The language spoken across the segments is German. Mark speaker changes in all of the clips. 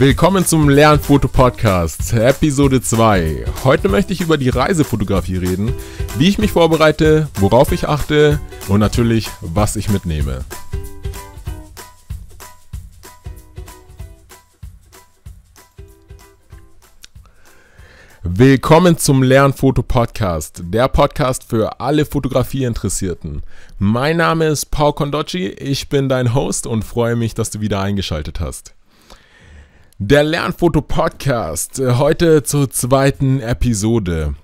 Speaker 1: Willkommen zum Lernfoto-Podcast, Episode 2. Heute möchte ich über die Reisefotografie reden, wie ich mich vorbereite, worauf ich achte und natürlich, was ich mitnehme. Willkommen zum Lernfoto-Podcast, der Podcast für alle Fotografieinteressierten. Mein Name ist Paul Kondocci, ich bin dein Host und freue mich, dass du wieder eingeschaltet hast. Der Lernfoto-Podcast, äh, heute zur zweiten Episode.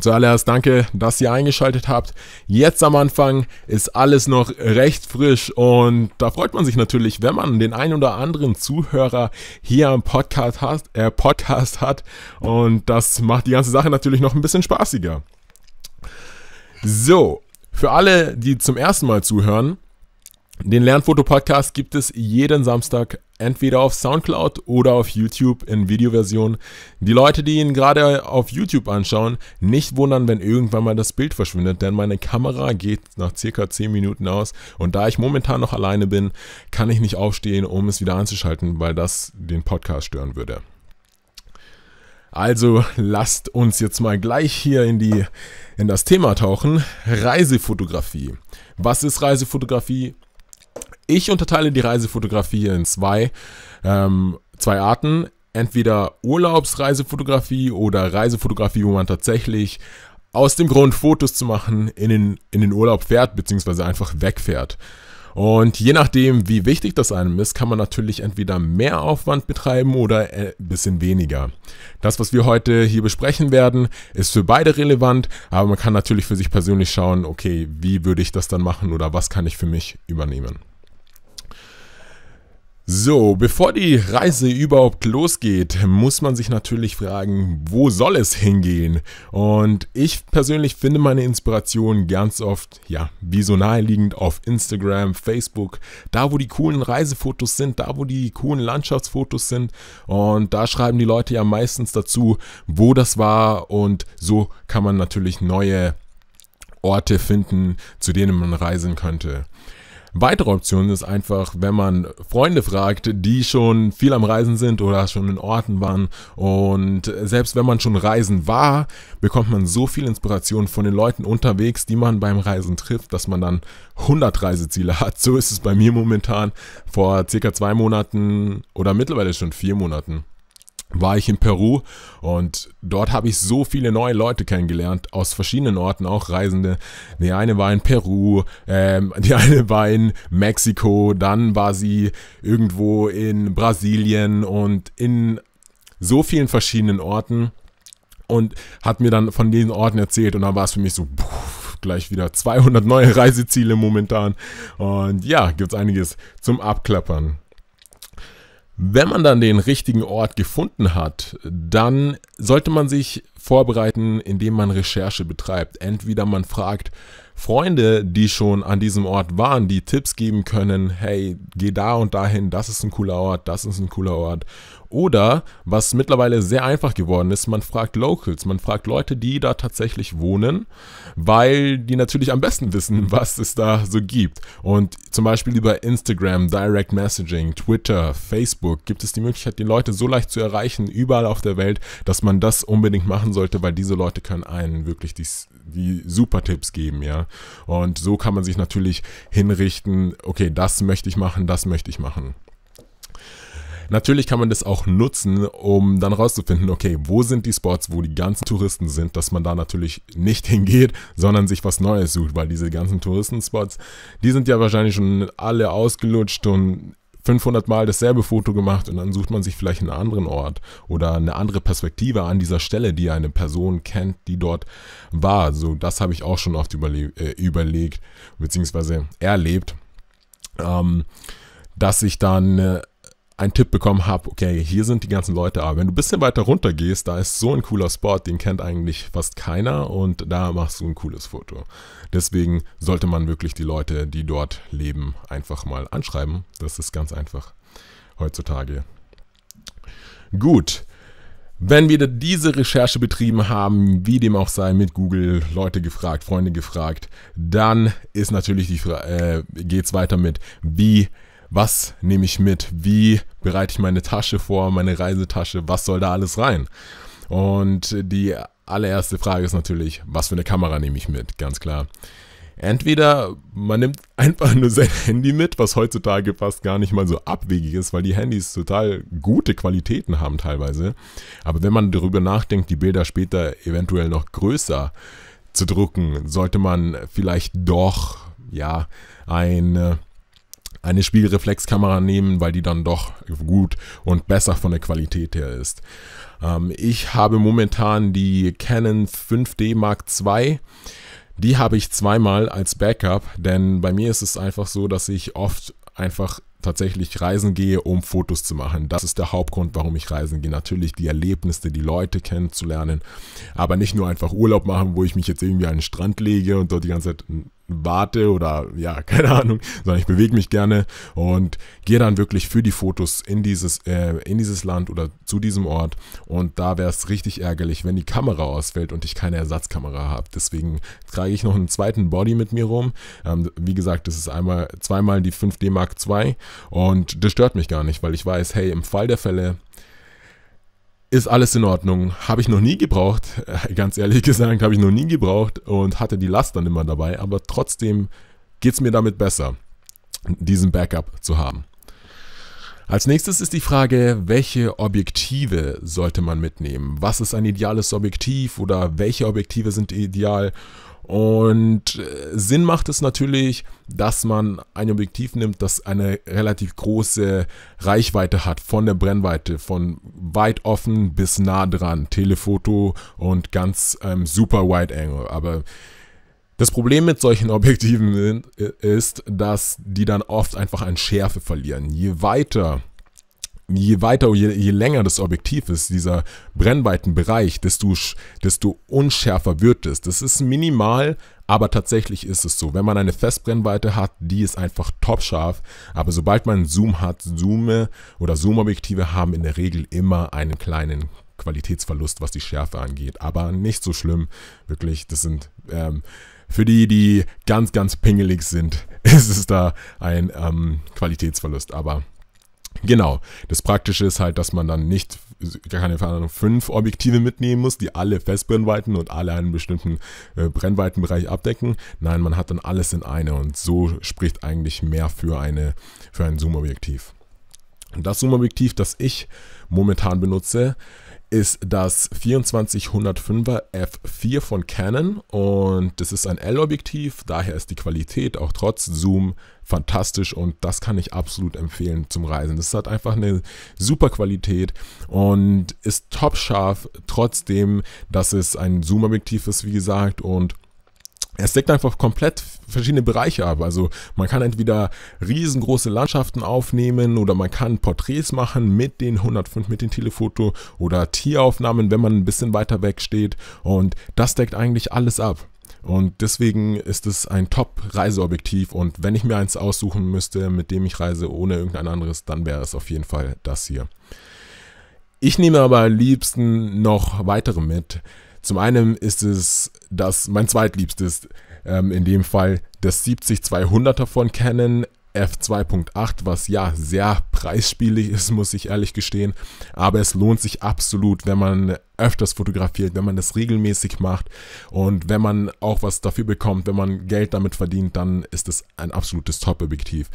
Speaker 1: Zuallererst danke, dass ihr eingeschaltet habt. Jetzt am Anfang ist alles noch recht frisch und da freut man sich natürlich, wenn man den ein oder anderen Zuhörer hier am Podcast hat, äh, Podcast hat und das macht die ganze Sache natürlich noch ein bisschen spaßiger. So, für alle, die zum ersten Mal zuhören, den Lernfoto-Podcast gibt es jeden Samstag entweder auf Soundcloud oder auf YouTube in Videoversion. Die Leute, die ihn gerade auf YouTube anschauen, nicht wundern, wenn irgendwann mal das Bild verschwindet, denn meine Kamera geht nach circa 10 Minuten aus und da ich momentan noch alleine bin, kann ich nicht aufstehen, um es wieder anzuschalten, weil das den Podcast stören würde. Also lasst uns jetzt mal gleich hier in, die, in das Thema tauchen. Reisefotografie. Was ist Reisefotografie? Ich unterteile die Reisefotografie in zwei, ähm, zwei Arten. Entweder Urlaubsreisefotografie oder Reisefotografie, wo man tatsächlich aus dem Grund, Fotos zu machen, in den, in den Urlaub fährt, bzw. einfach wegfährt. Und je nachdem, wie wichtig das einem ist, kann man natürlich entweder mehr Aufwand betreiben oder ein äh, bisschen weniger. Das, was wir heute hier besprechen werden, ist für beide relevant, aber man kann natürlich für sich persönlich schauen, okay, wie würde ich das dann machen oder was kann ich für mich übernehmen. So, bevor die Reise überhaupt losgeht, muss man sich natürlich fragen, wo soll es hingehen? Und ich persönlich finde meine Inspiration ganz oft, ja, wie so naheliegend auf Instagram, Facebook, da wo die coolen Reisefotos sind, da wo die coolen Landschaftsfotos sind. Und da schreiben die Leute ja meistens dazu, wo das war. Und so kann man natürlich neue Orte finden, zu denen man reisen könnte. Weitere Option ist einfach, wenn man Freunde fragt, die schon viel am Reisen sind oder schon in Orten waren. Und selbst wenn man schon reisen war, bekommt man so viel Inspiration von den Leuten unterwegs, die man beim Reisen trifft, dass man dann 100 Reiseziele hat. So ist es bei mir momentan. Vor circa zwei Monaten oder mittlerweile schon vier Monaten war ich in Peru und dort habe ich so viele neue Leute kennengelernt, aus verschiedenen Orten auch Reisende. Die eine war in Peru, ähm, die eine war in Mexiko, dann war sie irgendwo in Brasilien und in so vielen verschiedenen Orten und hat mir dann von diesen Orten erzählt und dann war es für mich so puh, gleich wieder 200 neue Reiseziele momentan und ja, gibt es einiges zum Abklappern. Wenn man dann den richtigen Ort gefunden hat, dann sollte man sich vorbereiten, indem man Recherche betreibt. Entweder man fragt Freunde, die schon an diesem Ort waren, die Tipps geben können, hey, geh da und dahin, das ist ein cooler Ort, das ist ein cooler Ort. Oder, was mittlerweile sehr einfach geworden ist, man fragt Locals, man fragt Leute, die da tatsächlich wohnen, weil die natürlich am besten wissen, was es da so gibt. Und zum Beispiel über Instagram, Direct Messaging, Twitter, Facebook gibt es die Möglichkeit, die Leute so leicht zu erreichen, überall auf der Welt, dass man das unbedingt machen sollte, weil diese Leute können einen wirklich die, die super Tipps geben, ja. Und so kann man sich natürlich hinrichten, okay, das möchte ich machen, das möchte ich machen. Natürlich kann man das auch nutzen, um dann rauszufinden, okay, wo sind die Spots, wo die ganzen Touristen sind, dass man da natürlich nicht hingeht, sondern sich was Neues sucht, weil diese ganzen Touristenspots, die sind ja wahrscheinlich schon alle ausgelutscht und 500 Mal dasselbe Foto gemacht und dann sucht man sich vielleicht einen anderen Ort oder eine andere Perspektive an dieser Stelle, die eine Person kennt, die dort war. So, das habe ich auch schon oft überle äh, überlegt, beziehungsweise erlebt, ähm, dass ich dann äh, einen Tipp bekommen habe, okay, hier sind die ganzen Leute, aber wenn du ein bisschen weiter runter gehst, da ist so ein cooler Spot, den kennt eigentlich fast keiner und da machst du ein cooles Foto. Deswegen sollte man wirklich die Leute, die dort leben, einfach mal anschreiben. Das ist ganz einfach heutzutage. Gut. Wenn wir diese Recherche betrieben haben, wie dem auch sei, mit Google Leute gefragt, Freunde gefragt, dann ist natürlich die äh, geht's weiter mit, wie was nehme ich mit, wie bereite ich meine Tasche vor, meine Reisetasche, was soll da alles rein? Und die allererste Frage ist natürlich, was für eine Kamera nehme ich mit, ganz klar. Entweder man nimmt einfach nur sein Handy mit, was heutzutage fast gar nicht mal so abwegig ist, weil die Handys total gute Qualitäten haben teilweise. Aber wenn man darüber nachdenkt, die Bilder später eventuell noch größer zu drucken, sollte man vielleicht doch ja ein äh, eine Spiegelreflexkamera nehmen, weil die dann doch gut und besser von der Qualität her ist. Ähm, ich habe momentan die Canon 5D Mark II. Die habe ich zweimal als Backup, denn bei mir ist es einfach so, dass ich oft einfach tatsächlich reisen gehe, um Fotos zu machen. Das ist der Hauptgrund, warum ich reisen gehe. Natürlich die Erlebnisse, die Leute kennenzulernen, aber nicht nur einfach Urlaub machen, wo ich mich jetzt irgendwie an den Strand lege und dort die ganze Zeit warte oder ja, keine Ahnung, sondern ich bewege mich gerne und gehe dann wirklich für die Fotos in dieses, äh, in dieses Land oder zu diesem Ort. Und da wäre es richtig ärgerlich, wenn die Kamera ausfällt und ich keine Ersatzkamera habe. Deswegen trage ich noch einen zweiten Body mit mir rum. Ähm, wie gesagt, das ist einmal zweimal die 5D Mark II und das stört mich gar nicht, weil ich weiß, hey, im Fall der Fälle ist alles in Ordnung. Habe ich noch nie gebraucht, äh, ganz ehrlich gesagt, habe ich noch nie gebraucht und hatte die Last dann immer dabei, aber trotzdem geht es mir damit besser, diesen Backup zu haben. Als nächstes ist die Frage, welche Objektive sollte man mitnehmen? Was ist ein ideales Objektiv oder welche Objektive sind ideal? Und äh, Sinn macht es natürlich, dass man ein Objektiv nimmt, das eine relativ große Reichweite hat von der Brennweite, von weit offen bis nah dran, Telefoto und ganz ähm, super Wide Angle. Aber das Problem mit solchen Objektiven ist, dass die dann oft einfach an Schärfe verlieren. Je weiter je weiter, je, je länger das Objektiv ist, dieser Brennweitenbereich, desto, desto unschärfer wird es. Das ist minimal, aber tatsächlich ist es so. Wenn man eine Festbrennweite hat, die ist einfach topscharf, aber sobald man Zoom hat, Zoome oder Zoom-Objektive haben in der Regel immer einen kleinen Qualitätsverlust, was die Schärfe angeht. Aber nicht so schlimm, wirklich. Das sind ähm, für die, die ganz, ganz pingelig sind, ist es da ein ähm, Qualitätsverlust. Aber Genau. Das Praktische ist halt, dass man dann nicht, keine Ahnung, fünf Objektive mitnehmen muss, die alle Festbrennweiten und alle einen bestimmten äh, Brennweitenbereich abdecken. Nein, man hat dann alles in eine und so spricht eigentlich mehr für, eine, für ein Zoom-Objektiv. Das Zoom-Objektiv, das ich momentan benutze, ist das 24-105er F4 von Canon und es ist ein L-Objektiv, daher ist die Qualität auch trotz Zoom fantastisch und das kann ich absolut empfehlen zum Reisen. Das hat einfach eine super Qualität und ist top scharf, trotzdem, dass es ein Zoom-Objektiv ist, wie gesagt, und es deckt einfach komplett verschiedene Bereiche ab. Also man kann entweder riesengroße Landschaften aufnehmen oder man kann Porträts machen mit den 105, mit den Telefoto oder Tieraufnahmen, wenn man ein bisschen weiter weg steht. Und das deckt eigentlich alles ab. Und deswegen ist es ein Top-Reiseobjektiv. Und wenn ich mir eins aussuchen müsste, mit dem ich reise, ohne irgendein anderes, dann wäre es auf jeden Fall das hier. Ich nehme aber am liebsten noch weitere mit. Zum einen ist es das, mein zweitliebstes, ähm, in dem Fall das 70-200er von Canon F2.8, was ja sehr preisspielig ist, muss ich ehrlich gestehen. Aber es lohnt sich absolut, wenn man öfters fotografiert, wenn man das regelmäßig macht und wenn man auch was dafür bekommt, wenn man Geld damit verdient, dann ist das ein absolutes Top-Objektiv.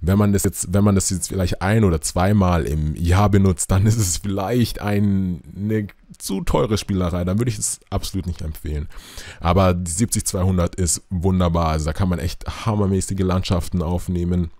Speaker 1: Wenn man das jetzt, wenn man das jetzt vielleicht ein oder zweimal im Jahr benutzt, dann ist es vielleicht ein, eine zu teure Spielerei, dann würde ich es absolut nicht empfehlen. Aber die 70-200 ist wunderbar, also da kann man echt hammermäßige Landschaften aufnehmen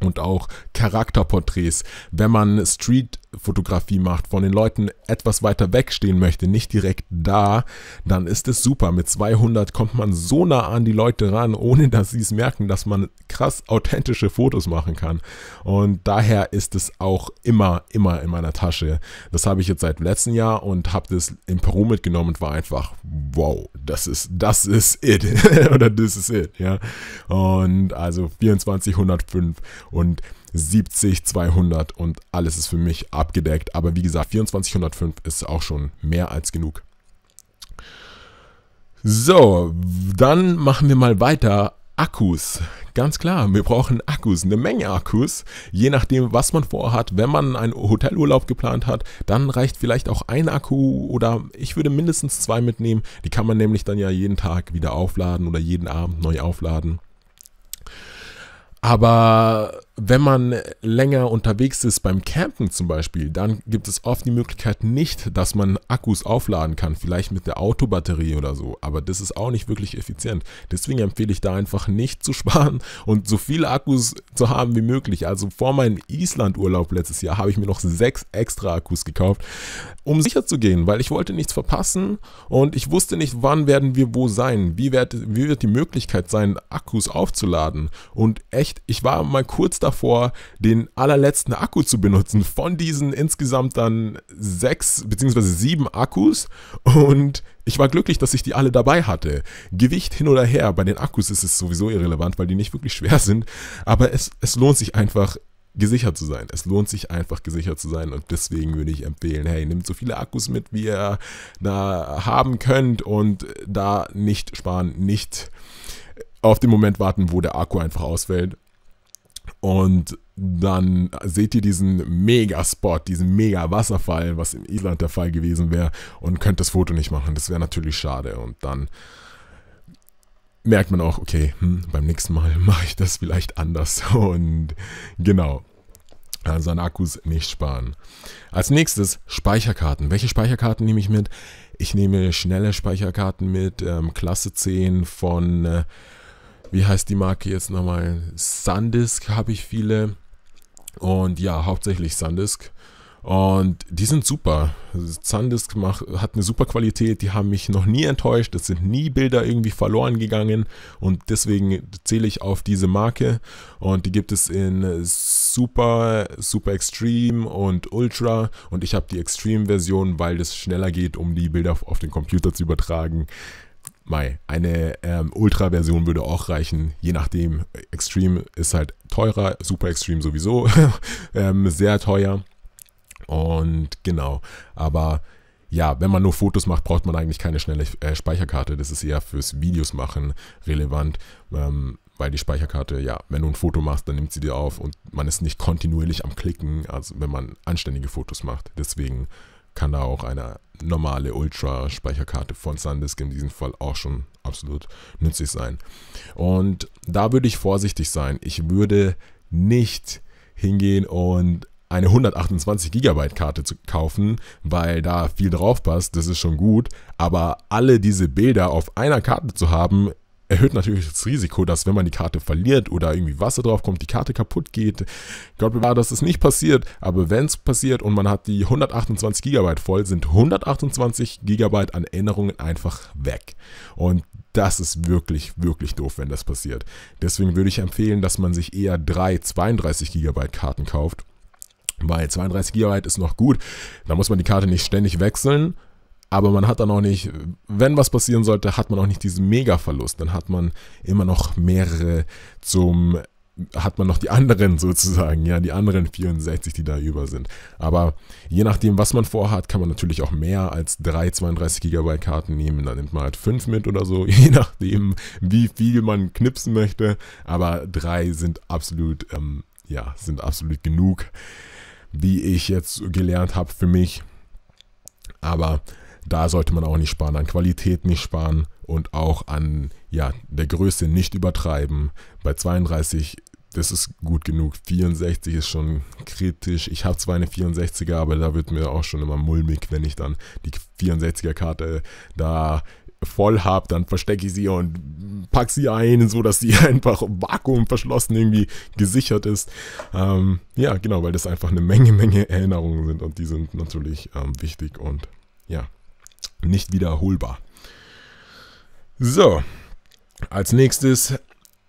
Speaker 1: und auch Charakterporträts. Wenn man Street-Fotografie macht, von den Leuten etwas weiter weg stehen möchte, nicht direkt da, dann ist es super. Mit 200 kommt man so nah an die Leute ran, ohne dass sie es merken, dass man krass authentische Fotos machen kann. Und daher ist es auch immer, immer in meiner Tasche. Das habe ich jetzt seit letztem Jahr und habe das in Peru mitgenommen und war einfach, wow, das ist, das ist it. Oder das ist it, ja. Und also 2405 und 70, 200 und alles ist für mich abgedeckt. Aber wie gesagt, 2405 ist auch schon mehr als genug. So, dann machen wir mal weiter. Akkus. Ganz klar, wir brauchen Akkus, eine Menge Akkus. Je nachdem, was man vorhat, wenn man einen Hotelurlaub geplant hat, dann reicht vielleicht auch ein Akku oder ich würde mindestens zwei mitnehmen. Die kann man nämlich dann ja jeden Tag wieder aufladen oder jeden Abend neu aufladen. Aber wenn man länger unterwegs ist beim Campen zum Beispiel, dann gibt es oft die Möglichkeit nicht, dass man Akkus aufladen kann, vielleicht mit der Autobatterie oder so, aber das ist auch nicht wirklich effizient. Deswegen empfehle ich da einfach nicht zu sparen und so viele Akkus zu haben wie möglich. Also vor meinem Island-Urlaub letztes Jahr habe ich mir noch sechs extra Akkus gekauft, um sicher zu gehen, weil ich wollte nichts verpassen und ich wusste nicht, wann werden wir wo sein, wie wird, wie wird die Möglichkeit sein, Akkus aufzuladen. Und echt, ich war mal kurz davor, den allerletzten Akku zu benutzen von diesen insgesamt dann sechs beziehungsweise sieben Akkus und ich war glücklich, dass ich die alle dabei hatte. Gewicht hin oder her, bei den Akkus ist es sowieso irrelevant, weil die nicht wirklich schwer sind, aber es, es lohnt sich einfach gesichert zu sein. Es lohnt sich einfach gesichert zu sein und deswegen würde ich empfehlen, hey, nimmt so viele Akkus mit, wie ihr da haben könnt und da nicht sparen, nicht auf den Moment warten, wo der Akku einfach ausfällt, und dann seht ihr diesen Mega-Spot, diesen Mega-Wasserfall, was im Island der Fall gewesen wäre, und könnt das Foto nicht machen. Das wäre natürlich schade. Und dann merkt man auch, okay, hm, beim nächsten Mal mache ich das vielleicht anders. Und genau. Also an Akkus nicht sparen. Als nächstes Speicherkarten. Welche Speicherkarten nehme ich mit? Ich nehme schnelle Speicherkarten mit, ähm, Klasse 10 von äh, wie heißt die Marke jetzt nochmal? Sandisk habe ich viele. Und ja, hauptsächlich Sandisk. Und die sind super. Sandisk macht, hat eine super Qualität, die haben mich noch nie enttäuscht, es sind nie Bilder irgendwie verloren gegangen und deswegen zähle ich auf diese Marke und die gibt es in Super, Super Extreme und Ultra und ich habe die Extreme Version, weil es schneller geht, um die Bilder auf den Computer zu übertragen. Mai, eine ähm, Ultra-Version würde auch reichen, je nachdem. Extreme ist halt teurer, Super Extreme sowieso ähm, sehr teuer. Und genau, aber ja, wenn man nur Fotos macht, braucht man eigentlich keine schnelle äh, Speicherkarte. Das ist eher fürs Videos machen relevant, ähm, weil die Speicherkarte, ja, wenn du ein Foto machst, dann nimmt sie dir auf und man ist nicht kontinuierlich am Klicken, also wenn man anständige Fotos macht. Deswegen kann da auch eine normale Ultra-Speicherkarte von SanDisk in diesem Fall auch schon absolut nützlich sein. Und da würde ich vorsichtig sein. Ich würde nicht hingehen und eine 128 GB Karte zu kaufen, weil da viel drauf passt, das ist schon gut, aber alle diese Bilder auf einer Karte zu haben, erhöht natürlich das Risiko, dass wenn man die Karte verliert oder irgendwie Wasser draufkommt, die Karte kaputt geht. Gott bewahre, dass es nicht passiert, aber wenn es passiert und man hat die 128 GB voll, sind 128 GB an Erinnerungen einfach weg. Und das ist wirklich, wirklich doof, wenn das passiert. Deswegen würde ich empfehlen, dass man sich eher drei 32 GB Karten kauft. Weil 32 GB ist noch gut. Da muss man die Karte nicht ständig wechseln aber man hat dann auch nicht, wenn was passieren sollte, hat man auch nicht diesen Mega-Verlust. Dann hat man immer noch mehrere zum, hat man noch die anderen sozusagen, ja, die anderen 64, die da über sind. Aber je nachdem, was man vorhat, kann man natürlich auch mehr als drei 32 GB Karten nehmen. Dann nimmt man halt fünf mit oder so, je nachdem, wie viel man knipsen möchte. Aber drei sind absolut, ähm, ja, sind absolut genug, wie ich jetzt gelernt habe für mich. Aber da sollte man auch nicht sparen, an Qualität nicht sparen und auch an ja, der Größe nicht übertreiben. Bei 32 das ist gut genug. 64 ist schon kritisch. Ich habe zwar eine 64er, aber da wird mir auch schon immer mulmig, wenn ich dann die 64er Karte da voll habe, dann verstecke ich sie und pack sie ein, so dass sie einfach vakuumverschlossen irgendwie gesichert ist. Ähm, ja, genau, weil das einfach eine Menge, Menge Erinnerungen sind und die sind natürlich ähm, wichtig und ja, nicht wiederholbar. So, als nächstes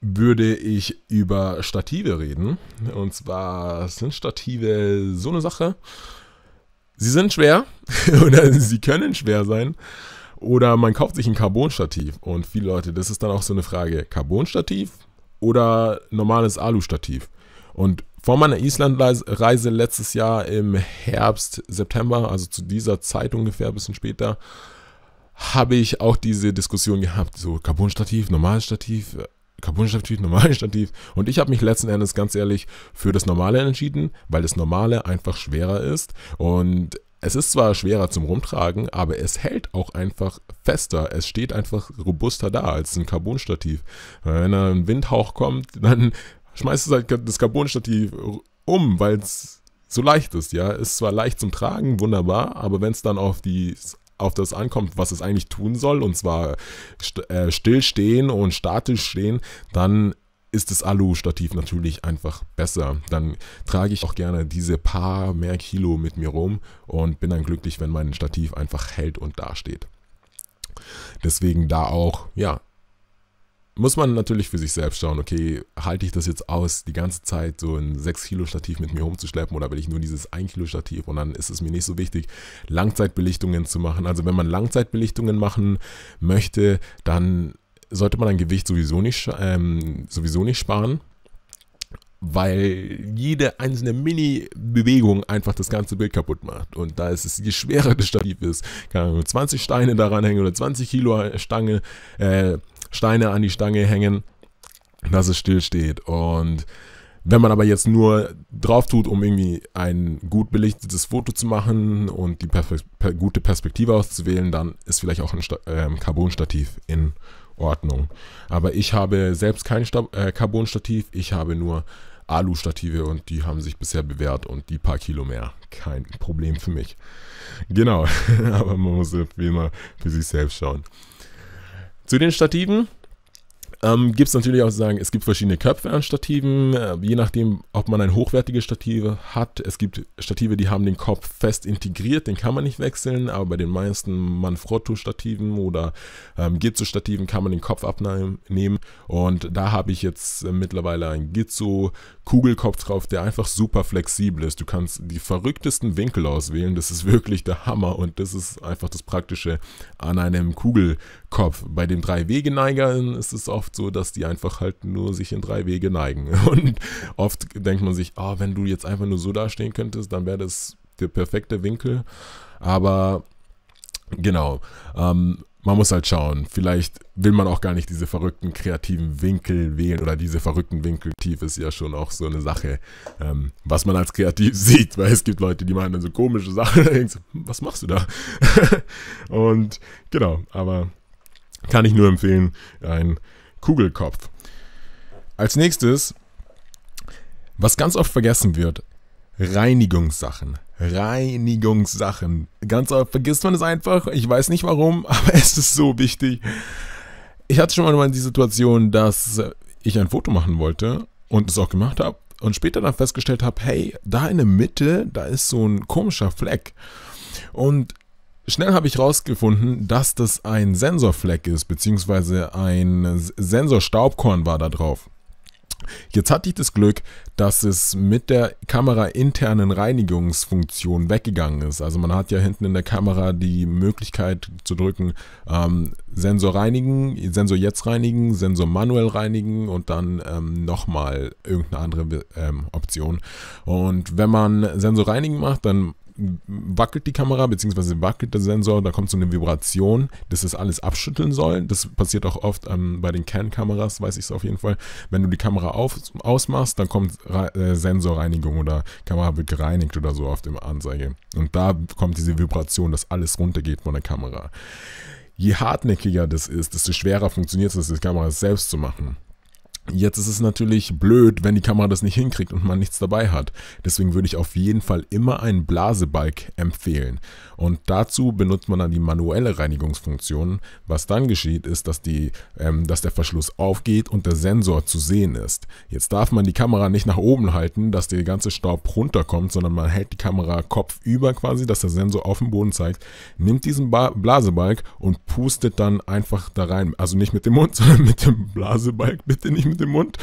Speaker 1: würde ich über Stative reden. Und zwar sind Stative so eine Sache. Sie sind schwer oder sie können schwer sein. Oder man kauft sich ein Carbon-Stativ. Und viele Leute, das ist dann auch so eine Frage: Carbon-Stativ oder normales Alu-Stativ? Und vor meiner Islandreise letztes Jahr im Herbst, September, also zu dieser Zeit ungefähr, ein bisschen später, habe ich auch diese Diskussion gehabt, so Carbonstativ, Normalstativ, äh, Carbonstativ, Normalstativ. Und ich habe mich letzten Endes ganz ehrlich für das Normale entschieden, weil das Normale einfach schwerer ist und es ist zwar schwerer zum Rumtragen, aber es hält auch einfach fester. Es steht einfach robuster da als ein Carbonstativ. Wenn ein Windhauch kommt, dann schmeißt du halt das Carbonstativ um, weil es so leicht ist, ja. Ist zwar leicht zum Tragen, wunderbar, aber wenn es dann auf die auf das ankommt, was es eigentlich tun soll, und zwar st äh, stillstehen und statisch stehen, dann ist das Alu-Stativ natürlich einfach besser. Dann trage ich auch gerne diese paar mehr Kilo mit mir rum und bin dann glücklich, wenn mein Stativ einfach hält und dasteht. Deswegen da auch, ja, muss man natürlich für sich selbst schauen, okay, halte ich das jetzt aus, die ganze Zeit so ein 6-Kilo-Stativ mit mir rumzuschleppen oder will ich nur dieses 1-Kilo-Stativ und dann ist es mir nicht so wichtig, Langzeitbelichtungen zu machen. Also wenn man Langzeitbelichtungen machen möchte, dann sollte man ein Gewicht sowieso nicht, ähm, sowieso nicht sparen weil jede einzelne Mini-Bewegung einfach das ganze Bild kaputt macht. Und da ist es, je schwerer das Stativ ist, kann man 20 Steine daran hängen oder 20 Kilo Stange, äh, Steine an die Stange hängen, dass es stillsteht. Und wenn man aber jetzt nur drauf tut, um irgendwie ein gut belichtetes Foto zu machen und die Perfe per gute Perspektive auszuwählen, dann ist vielleicht auch ein Sta ähm, carbon in Ordnung. Aber ich habe selbst kein Sta äh, carbon ich habe nur Alu-Stative und die haben sich bisher bewährt und die paar Kilo mehr. Kein Problem für mich. Genau, aber man muss immer für sich selbst schauen. Zu den Stativen ähm, gibt es natürlich auch zu sagen, es gibt verschiedene Köpfe an Stativen, äh, je nachdem, ob man ein hochwertiges Stativ hat. Es gibt Stative, die haben den Kopf fest integriert, den kann man nicht wechseln, aber bei den meisten Manfrotto-Stativen oder ähm, Gizzo-Stativen kann man den Kopf abnehmen. Und da habe ich jetzt äh, mittlerweile einen Gizzo-Kugelkopf drauf, der einfach super flexibel ist. Du kannst die verrücktesten Winkel auswählen, das ist wirklich der Hammer und das ist einfach das Praktische an einem Kugelkopf. Kopf. Bei den drei Wegeneigern ist es oft so, dass die einfach halt nur sich in drei Wege neigen. Und oft denkt man sich, oh, wenn du jetzt einfach nur so dastehen könntest, dann wäre das der perfekte Winkel. Aber genau, ähm, man muss halt schauen. Vielleicht will man auch gar nicht diese verrückten kreativen Winkel wählen oder diese verrückten Winkel tief ist ja schon auch so eine Sache, ähm, was man als kreativ sieht, weil es gibt Leute, die meinen dann so komische Sachen. Hm, was machst du da? Und genau, aber kann ich nur empfehlen, ein Kugelkopf. Als nächstes, was ganz oft vergessen wird, Reinigungssachen. Reinigungssachen. Ganz oft vergisst man es einfach. Ich weiß nicht warum, aber es ist so wichtig. Ich hatte schon mal die Situation, dass ich ein Foto machen wollte und es auch gemacht habe und später dann festgestellt habe, hey, da in der Mitte, da ist so ein komischer Fleck. Und Schnell habe ich rausgefunden, dass das ein Sensorfleck ist, beziehungsweise ein Sensorstaubkorn war da drauf. Jetzt hatte ich das Glück, dass es mit der kamerainternen Reinigungsfunktion weggegangen ist. Also man hat ja hinten in der Kamera die Möglichkeit zu drücken, ähm, Sensor reinigen, Sensor jetzt reinigen, Sensor manuell reinigen und dann ähm, nochmal irgendeine andere ähm, Option. Und wenn man Sensor reinigen macht, dann wackelt die Kamera, beziehungsweise wackelt der Sensor, da kommt so eine Vibration, dass das alles abschütteln soll. Das passiert auch oft ähm, bei den Can-Kameras, weiß ich es auf jeden Fall. Wenn du die Kamera auf, ausmachst, dann kommt äh, Sensorreinigung oder Kamera wird gereinigt oder so auf dem Anzeige. Und da kommt diese Vibration, dass alles runtergeht von der Kamera. Je hartnäckiger das ist, desto schwerer funktioniert es, die Kamera selbst zu machen. Jetzt ist es natürlich blöd, wenn die Kamera das nicht hinkriegt und man nichts dabei hat. Deswegen würde ich auf jeden Fall immer einen Blasebalg empfehlen. Und dazu benutzt man dann die manuelle Reinigungsfunktion. Was dann geschieht, ist, dass, die, ähm, dass der Verschluss aufgeht und der Sensor zu sehen ist. Jetzt darf man die Kamera nicht nach oben halten, dass der ganze Staub runterkommt, sondern man hält die Kamera kopfüber quasi, dass der Sensor auf dem Boden zeigt, nimmt diesen ba Blasebalg und pustet dann einfach da rein. Also nicht mit dem Mund, sondern mit dem Blasebalg, bitte nicht mit mit dem Mund.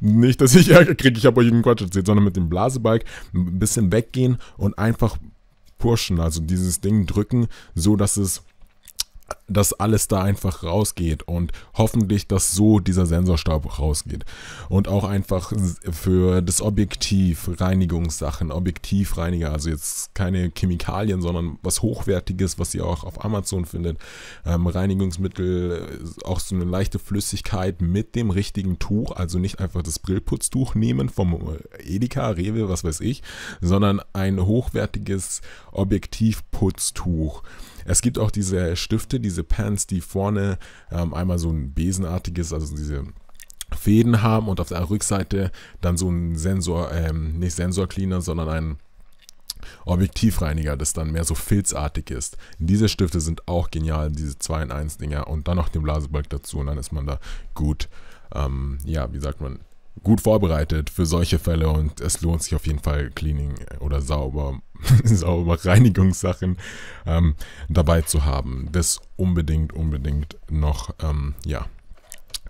Speaker 1: Nicht, dass ich Ärger kriege, ich habe euch einen Quatsch erzählt, sondern mit dem Blasebalg ein bisschen weggehen und einfach pushen. Also dieses Ding drücken, so dass es dass alles da einfach rausgeht und hoffentlich, dass so dieser Sensorstaub rausgeht. Und auch einfach für das Objektiv Reinigungssachen, Objektivreiniger, also jetzt keine Chemikalien, sondern was Hochwertiges, was ihr auch auf Amazon findet. Ähm, Reinigungsmittel, auch so eine leichte Flüssigkeit mit dem richtigen Tuch, also nicht einfach das Brillputztuch nehmen vom Edeka, Rewe, was weiß ich, sondern ein hochwertiges Objektivputztuch. Es gibt auch diese Stifte, diese Pants, die vorne ähm, einmal so ein besenartiges, also diese Fäden haben und auf der Rückseite dann so ein Sensor, ähm, nicht Sensorcleaner, sondern ein Objektivreiniger, das dann mehr so filzartig ist. Diese Stifte sind auch genial, diese 2 in 1 Dinger und dann noch den Blasebalg dazu und dann ist man da gut, ähm, ja, wie sagt man, gut vorbereitet für solche Fälle und es lohnt sich auf jeden Fall Cleaning oder sauber, sauber Reinigungssachen ähm, dabei zu haben. Das unbedingt, unbedingt noch ähm, ja,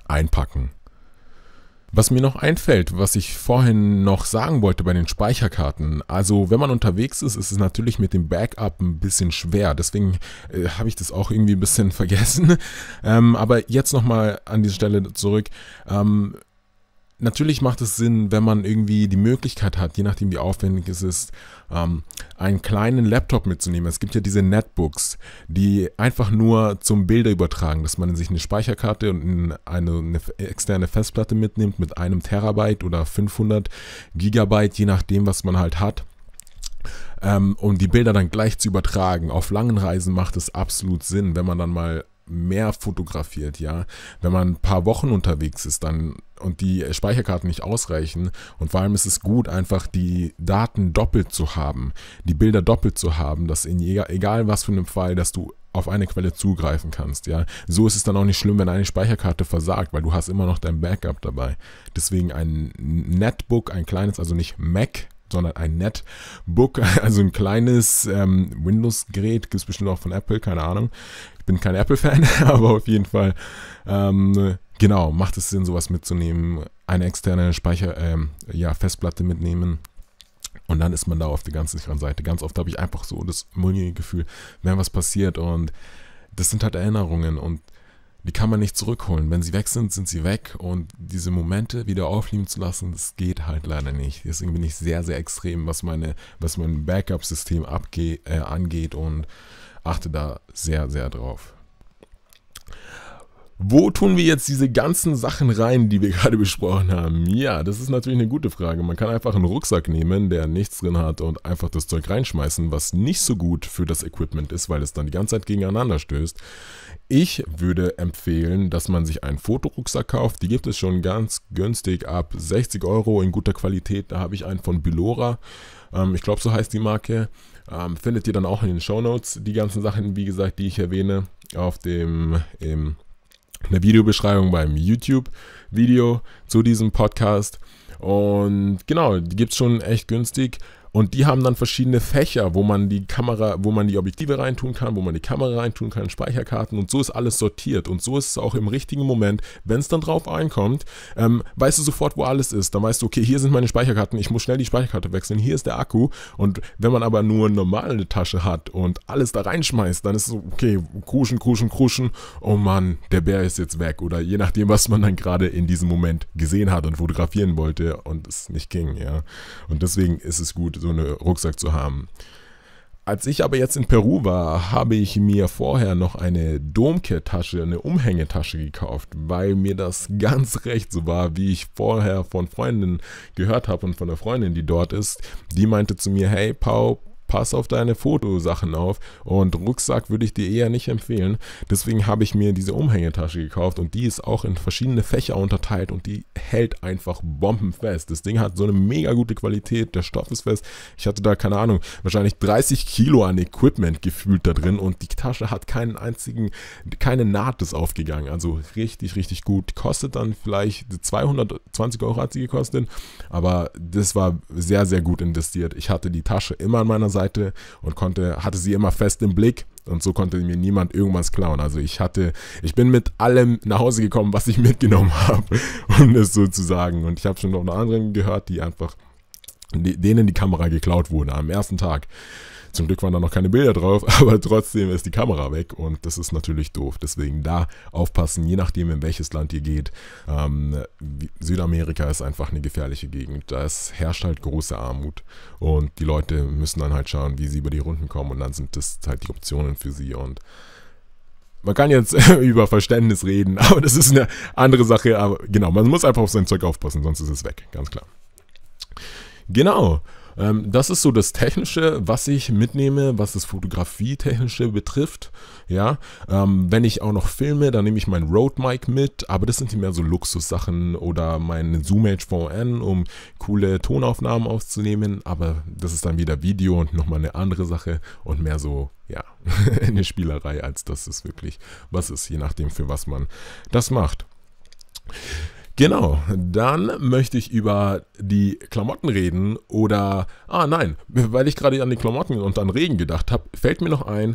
Speaker 1: einpacken. Was mir noch einfällt, was ich vorhin noch sagen wollte bei den Speicherkarten. Also, wenn man unterwegs ist, ist es natürlich mit dem Backup ein bisschen schwer. Deswegen äh, habe ich das auch irgendwie ein bisschen vergessen. Ähm, aber jetzt nochmal an die Stelle zurück. Ähm, Natürlich macht es Sinn, wenn man irgendwie die Möglichkeit hat, je nachdem wie aufwendig es ist, ähm, einen kleinen Laptop mitzunehmen. Es gibt ja diese Netbooks, die einfach nur zum Bilder übertragen, dass man sich eine Speicherkarte und eine, eine externe Festplatte mitnimmt mit einem Terabyte oder 500 Gigabyte, je nachdem, was man halt hat ähm, um die Bilder dann gleich zu übertragen. Auf langen Reisen macht es absolut Sinn, wenn man dann mal mehr fotografiert, ja. Wenn man ein paar Wochen unterwegs ist dann und die Speicherkarten nicht ausreichen und vor allem ist es gut, einfach die Daten doppelt zu haben, die Bilder doppelt zu haben, dass in egal was für einem Fall, dass du auf eine Quelle zugreifen kannst, ja. So ist es dann auch nicht schlimm, wenn eine Speicherkarte versagt, weil du hast immer noch dein Backup dabei. Deswegen ein Netbook, ein kleines, also nicht Mac, sondern ein Netbook, also ein kleines ähm, Windows-Gerät, gibt es bestimmt auch von Apple, keine Ahnung. Ich bin kein Apple-Fan, aber auf jeden Fall, ähm, genau, macht es Sinn, sowas mitzunehmen, eine externe Speicher, ähm, ja, Festplatte mitnehmen. Und dann ist man da auf der ganz sicheren Seite. Ganz oft habe ich einfach so das mulmige Gefühl, wenn was passiert und das sind halt Erinnerungen und die kann man nicht zurückholen. Wenn sie weg sind, sind sie weg und diese Momente wieder aufleben zu lassen, das geht halt leider nicht. Deswegen bin ich sehr, sehr extrem, was, meine, was mein Backup-System äh, angeht und achte da sehr, sehr drauf. Wo tun wir jetzt diese ganzen Sachen rein, die wir gerade besprochen haben? Ja, das ist natürlich eine gute Frage. Man kann einfach einen Rucksack nehmen, der nichts drin hat und einfach das Zeug reinschmeißen, was nicht so gut für das Equipment ist, weil es dann die ganze Zeit gegeneinander stößt. Ich würde empfehlen, dass man sich einen Fotorucksack kauft. Die gibt es schon ganz günstig ab 60 Euro in guter Qualität. Da habe ich einen von Bilora. Ähm, ich glaube, so heißt die Marke. Ähm, findet ihr dann auch in den Show Notes die ganzen Sachen, wie gesagt, die ich erwähne, auf dem... Im eine Videobeschreibung beim YouTube-Video zu diesem Podcast. Und genau, die gibt es schon echt günstig. Und die haben dann verschiedene Fächer, wo man die Kamera, wo man die Objektive reintun kann, wo man die Kamera reintun kann, Speicherkarten und so ist alles sortiert. Und so ist es auch im richtigen Moment, wenn es dann drauf einkommt, ähm, weißt du sofort, wo alles ist. Dann weißt du, okay, hier sind meine Speicherkarten, ich muss schnell die Speicherkarte wechseln, hier ist der Akku. Und wenn man aber nur eine normale Tasche hat und alles da reinschmeißt, dann ist es okay, kruschen, kruschen, kruschen, oh Mann, der Bär ist jetzt weg. Oder je nachdem, was man dann gerade in diesem Moment gesehen hat und fotografieren wollte und es nicht ging, ja. Und deswegen ist es gut, so so einen Rucksack zu haben. Als ich aber jetzt in Peru war, habe ich mir vorher noch eine Domkehrtasche, eine Umhängetasche gekauft, weil mir das ganz recht so war, wie ich vorher von Freunden gehört habe und von der Freundin, die dort ist. Die meinte zu mir, hey Pau, pass auf deine Fotosachen auf und Rucksack würde ich dir eher nicht empfehlen. Deswegen habe ich mir diese Umhängetasche gekauft und die ist auch in verschiedene Fächer unterteilt und die hält einfach bombenfest. Das Ding hat so eine mega gute Qualität, der Stoff ist fest. Ich hatte da, keine Ahnung, wahrscheinlich 30 Kilo an Equipment gefühlt da drin und die Tasche hat keinen einzigen, keine Naht ist aufgegangen. Also richtig, richtig gut. Kostet dann vielleicht 220 Euro hat sie gekostet, aber das war sehr, sehr gut investiert. Ich hatte die Tasche immer an meiner Seite Seite und konnte, hatte sie immer fest im Blick. Und so konnte mir niemand irgendwas klauen. Also ich hatte, ich bin mit allem nach Hause gekommen, was ich mitgenommen habe, um es so zu sagen. Und ich habe schon noch einen anderen gehört, die einfach, denen die Kamera geklaut wurde am ersten Tag. Zum Glück waren da noch keine Bilder drauf, aber trotzdem ist die Kamera weg und das ist natürlich doof. Deswegen da aufpassen, je nachdem, in welches Land ihr geht. Ähm, Südamerika ist einfach eine gefährliche Gegend. Da herrscht halt große Armut und die Leute müssen dann halt schauen, wie sie über die Runden kommen und dann sind das halt die Optionen für sie und man kann jetzt über Verständnis reden, aber das ist eine andere Sache. Aber genau, man muss einfach auf sein Zeug aufpassen, sonst ist es weg, ganz klar. Genau. Ähm, das ist so das Technische, was ich mitnehme, was das Fotografie-Technische betrifft. Ja, ähm, wenn ich auch noch filme, dann nehme ich mein Rode Mic mit, aber das sind mehr so Luxussachen oder mein Zoom H4n, um coole Tonaufnahmen aufzunehmen. Aber das ist dann wieder Video und nochmal eine andere Sache und mehr so ja, eine Spielerei, als dass es wirklich was ist, je nachdem, für was man das macht. Genau, dann möchte ich über die Klamotten reden oder, ah nein, weil ich gerade an die Klamotten und an Regen gedacht habe, fällt mir noch ein,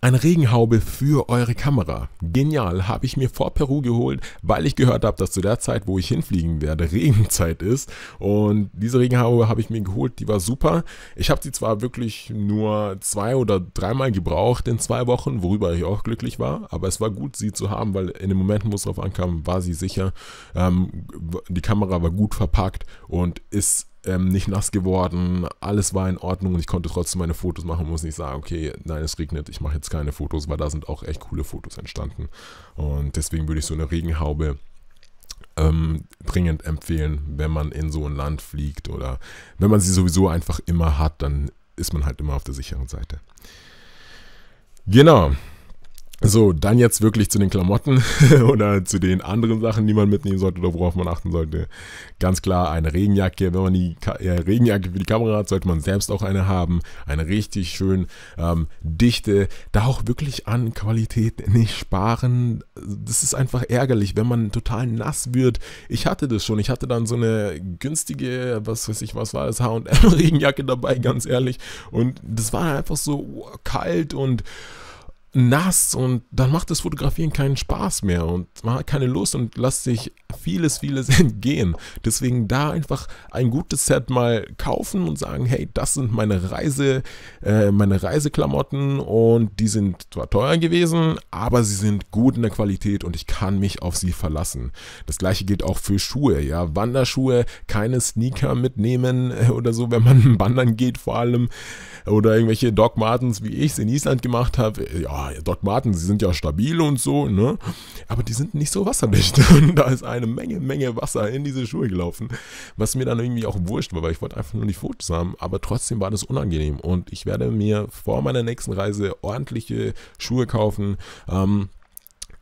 Speaker 1: eine Regenhaube für eure Kamera. Genial, habe ich mir vor Peru geholt, weil ich gehört habe, dass zu der Zeit, wo ich hinfliegen werde, Regenzeit ist. Und diese Regenhaube habe ich mir geholt, die war super. Ich habe sie zwar wirklich nur zwei oder dreimal gebraucht in zwei Wochen, worüber ich auch glücklich war, aber es war gut, sie zu haben, weil in den Momenten, wo es drauf ankam, war sie sicher. Ähm, die Kamera war gut verpackt und ist ähm, nicht nass geworden, alles war in Ordnung und ich konnte trotzdem meine Fotos machen, muss nicht sagen, okay, nein, es regnet, ich mache jetzt keine Fotos, weil da sind auch echt coole Fotos entstanden. Und deswegen würde ich so eine Regenhaube ähm, dringend empfehlen, wenn man in so ein Land fliegt oder wenn man sie sowieso einfach immer hat, dann ist man halt immer auf der sicheren Seite. Genau. So, dann jetzt wirklich zu den Klamotten oder zu den anderen Sachen, die man mitnehmen sollte oder worauf man achten sollte. Ganz klar, eine Regenjacke. Wenn man die Ka äh, Regenjacke für die Kamera hat, sollte man selbst auch eine haben. Eine richtig schön ähm, dichte. Da auch wirklich an Qualität nicht sparen. Das ist einfach ärgerlich, wenn man total nass wird. Ich hatte das schon. Ich hatte dann so eine günstige, was weiß ich, was war das, H&M-Regenjacke dabei, ganz ehrlich. Und das war einfach so oh, kalt und nass und dann macht das Fotografieren keinen Spaß mehr und man hat keine Lust und lässt sich vieles, vieles entgehen. Deswegen da einfach ein gutes Set mal kaufen und sagen, hey, das sind meine Reise, äh, meine Reiseklamotten und die sind zwar teuer gewesen, aber sie sind gut in der Qualität und ich kann mich auf sie verlassen. Das gleiche gilt auch für Schuhe, ja, Wanderschuhe, keine Sneaker mitnehmen oder so, wenn man wandern geht vor allem oder irgendwelche Doc Martens, wie ich es in Island gemacht habe, ja, Doc Martens, sie sind ja stabil und so, ne? Aber die sind nicht so wasserdicht. Und da ist eine Menge, Menge Wasser in diese Schuhe gelaufen. Was mir dann irgendwie auch wurscht war, weil ich wollte einfach nur die Fotos haben, aber trotzdem war das unangenehm. Und ich werde mir vor meiner nächsten Reise ordentliche Schuhe kaufen. Ähm,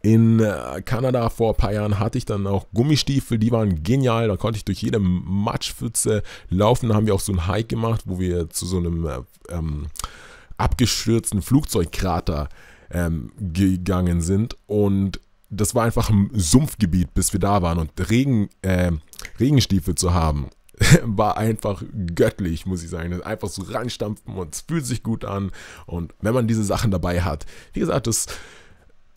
Speaker 1: in äh, Kanada vor ein paar Jahren hatte ich dann auch Gummistiefel, die waren genial. Da konnte ich durch jede Matschpfütze laufen. Da haben wir auch so einen Hike gemacht, wo wir zu so einem äh, ähm, abgestürzten Flugzeugkrater äh, ähm, gegangen sind. Und das war einfach ein Sumpfgebiet, bis wir da waren. Und Regen, äh, Regenstiefel zu haben, war einfach göttlich, muss ich sagen. einfach so reinstampfen und es fühlt sich gut an. Und wenn man diese Sachen dabei hat, wie gesagt, das,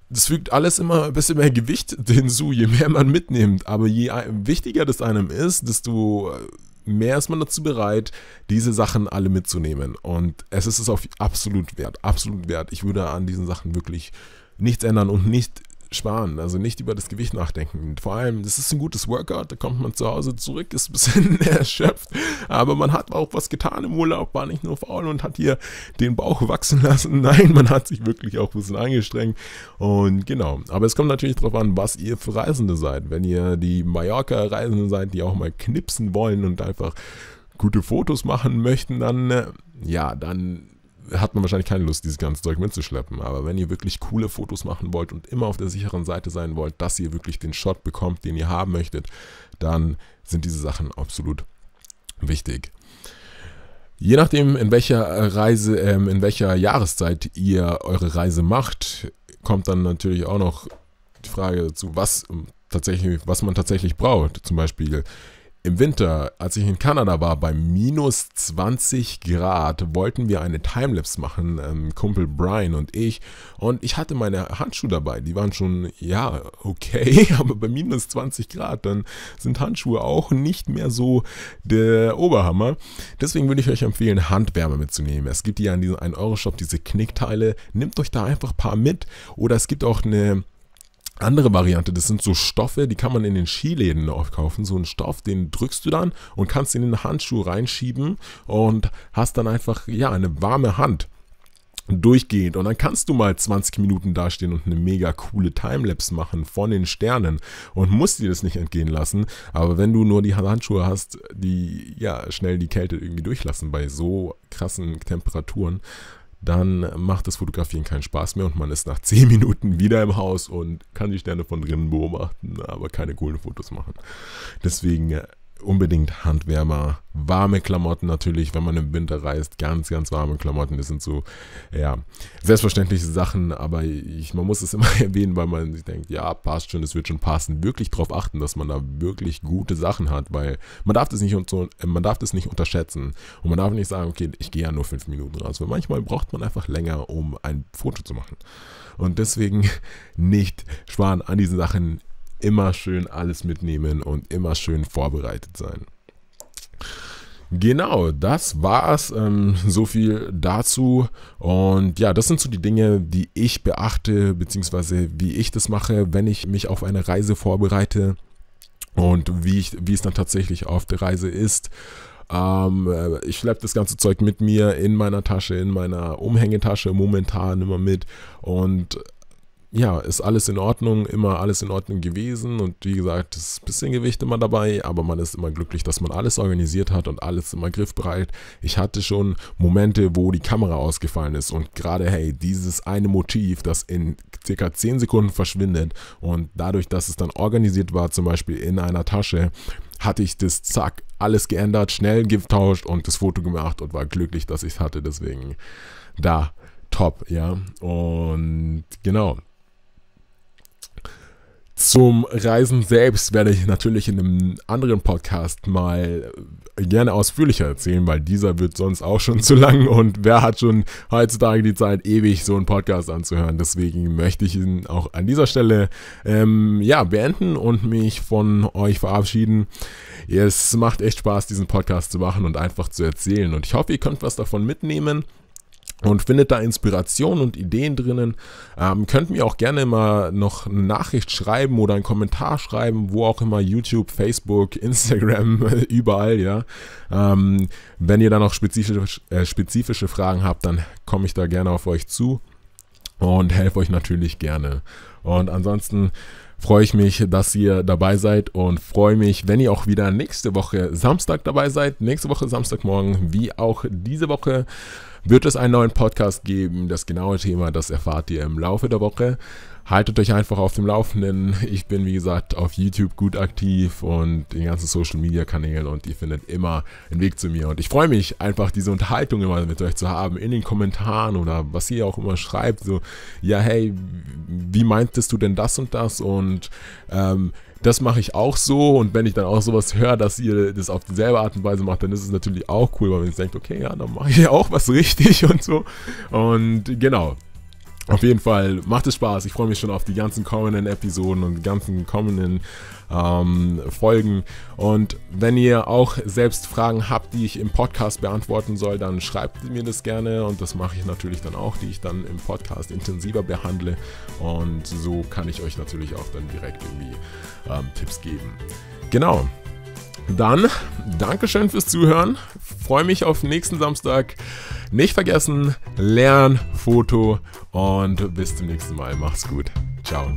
Speaker 1: das fügt alles immer ein bisschen mehr Gewicht hinzu, je mehr man mitnimmt. Aber je wichtiger das einem ist, desto mehr ist man dazu bereit, diese Sachen alle mitzunehmen. Und es ist es auf absolut wert, absolut wert. Ich würde an diesen Sachen wirklich nichts ändern und nicht sparen, also nicht über das Gewicht nachdenken. Vor allem, das ist ein gutes Workout, da kommt man zu Hause zurück, ist ein bisschen erschöpft, aber man hat auch was getan im Urlaub, war nicht nur faul und hat hier den Bauch wachsen lassen. Nein, man hat sich wirklich auch ein bisschen angestrengt und genau. Aber es kommt natürlich darauf an, was ihr für Reisende seid. Wenn ihr die Mallorca-Reisende seid, die auch mal knipsen wollen und einfach gute Fotos machen möchten, dann äh, ja, dann hat man wahrscheinlich keine Lust, dieses ganze Zeug mitzuschleppen. Aber wenn ihr wirklich coole Fotos machen wollt und immer auf der sicheren Seite sein wollt, dass ihr wirklich den Shot bekommt, den ihr haben möchtet, dann sind diese Sachen absolut wichtig. Je nachdem, in welcher Reise, ähm, in welcher Jahreszeit ihr eure Reise macht, kommt dann natürlich auch noch die Frage dazu, was ähm, tatsächlich, was man tatsächlich braucht. Zum Beispiel im Winter, als ich in Kanada war, bei minus 20 Grad, wollten wir eine Timelapse machen, ähm, Kumpel Brian und ich. Und ich hatte meine Handschuhe dabei. Die waren schon, ja, okay, aber bei minus 20 Grad, dann sind Handschuhe auch nicht mehr so der Oberhammer. Deswegen würde ich euch empfehlen, Handwärme mitzunehmen. Es gibt ja in diesem 1-Euro-Shop diese Knickteile. Nehmt euch da einfach ein paar mit. Oder es gibt auch eine andere Variante, das sind so Stoffe, die kann man in den Skiläden aufkaufen. So einen Stoff, den drückst du dann und kannst ihn in den Handschuh reinschieben und hast dann einfach, ja, eine warme Hand durchgehend und dann kannst du mal 20 Minuten dastehen und eine mega coole Timelapse machen von den Sternen und musst dir das nicht entgehen lassen, aber wenn du nur die Handschuhe hast, die ja schnell die Kälte irgendwie durchlassen bei so krassen Temperaturen, dann macht das Fotografieren keinen Spaß mehr und man ist nach 10 Minuten wieder im Haus und kann die Sterne von drinnen beobachten, aber keine coolen Fotos machen. Deswegen äh, unbedingt Handwärmer, warme Klamotten natürlich, wenn man im Winter reist, ganz, ganz warme Klamotten. Das sind so, ja, selbstverständliche Sachen, aber ich, man muss es immer erwähnen, weil man sich denkt, ja, passt schon, es wird schon passen. Wirklich darauf achten, dass man da wirklich gute Sachen hat, weil man darf das nicht, so, äh, man darf das nicht unterschätzen und man darf nicht sagen, okay, ich gehe ja nur fünf Minuten raus, weil manchmal braucht man einfach länger, um ein Foto zu machen. Und deswegen nicht sparen an diesen Sachen immer schön alles mitnehmen und immer schön vorbereitet sein. Genau, das war's. Ähm, so viel dazu. Und ja, das sind so die Dinge, die ich beachte, beziehungsweise wie ich das mache, wenn ich mich auf eine Reise vorbereite und wie, ich, wie es dann tatsächlich auf der Reise ist. Ähm, äh, ich schleppe das ganze Zeug mit mir in meiner Tasche, in meiner Umhängetasche momentan immer mit. Und ja, ist alles in Ordnung, immer alles in Ordnung gewesen und wie gesagt, ist ein bisschen Gewicht immer dabei, aber man ist immer glücklich, dass man alles organisiert hat und alles immer griffbereit. Ich hatte schon Momente, wo die Kamera ausgefallen ist und gerade, hey, dieses eine Motiv, das in circa 10 Sekunden verschwindet und dadurch, dass es dann organisiert war, zum Beispiel in einer Tasche, hatte ich das zack, alles geändert, schnell getauscht und das Foto gemacht und war glücklich, dass ich es hatte, deswegen da top, ja. Und genau, zum Reisen selbst werde ich natürlich in einem anderen Podcast mal äh, gerne ausführlicher erzählen, weil dieser wird sonst auch schon zu lang und wer hat schon heutzutage die Zeit, ewig so einen Podcast anzuhören. Deswegen möchte ich ihn auch an dieser Stelle ähm, ja, beenden und mich von euch verabschieden. Es macht echt Spaß, diesen Podcast zu machen und einfach zu erzählen und ich hoffe, ihr könnt was davon mitnehmen und findet da Inspiration und Ideen drinnen. Ähm, könnt mir auch gerne mal noch eine Nachricht schreiben oder einen Kommentar schreiben, wo auch immer, YouTube, Facebook, Instagram, überall, ja. Ähm, wenn ihr da noch spezifische, äh, spezifische Fragen habt, dann komme ich da gerne auf euch zu und helfe euch natürlich gerne. Und ansonsten freue ich mich, dass ihr dabei seid und freue mich, wenn ihr auch wieder nächste Woche Samstag dabei seid. Nächste Woche Samstagmorgen, wie auch diese Woche wird es einen neuen Podcast geben. Das genaue Thema, das erfahrt ihr im Laufe der Woche haltet euch einfach auf dem Laufenden. Ich bin, wie gesagt, auf YouTube gut aktiv und den ganzen Social Media Kanälen und ihr findet immer einen Weg zu mir. Und ich freue mich einfach, diese Unterhaltung immer mit euch zu haben in den Kommentaren oder was ihr auch immer schreibt. So, ja, hey, wie meintest du denn das und das? Und ähm, das mache ich auch so und wenn ich dann auch sowas höre, dass ihr das auf dieselbe Art und Weise macht, dann ist es natürlich auch cool, weil man sich denkt, okay, ja, dann mache ich ja auch was richtig und so. Und genau, auf jeden Fall macht es Spaß. Ich freue mich schon auf die ganzen kommenden Episoden und die ganzen kommenden ähm, Folgen. Und wenn ihr auch selbst Fragen habt, die ich im Podcast beantworten soll, dann schreibt mir das gerne und das mache ich natürlich dann auch, die ich dann im Podcast intensiver behandle. Und so kann ich euch natürlich auch dann direkt irgendwie ähm, Tipps geben. Genau. Dann Dankeschön fürs Zuhören. Freue mich auf nächsten Samstag. Nicht vergessen, Foto und bis zum nächsten Mal. Macht's gut. Ciao.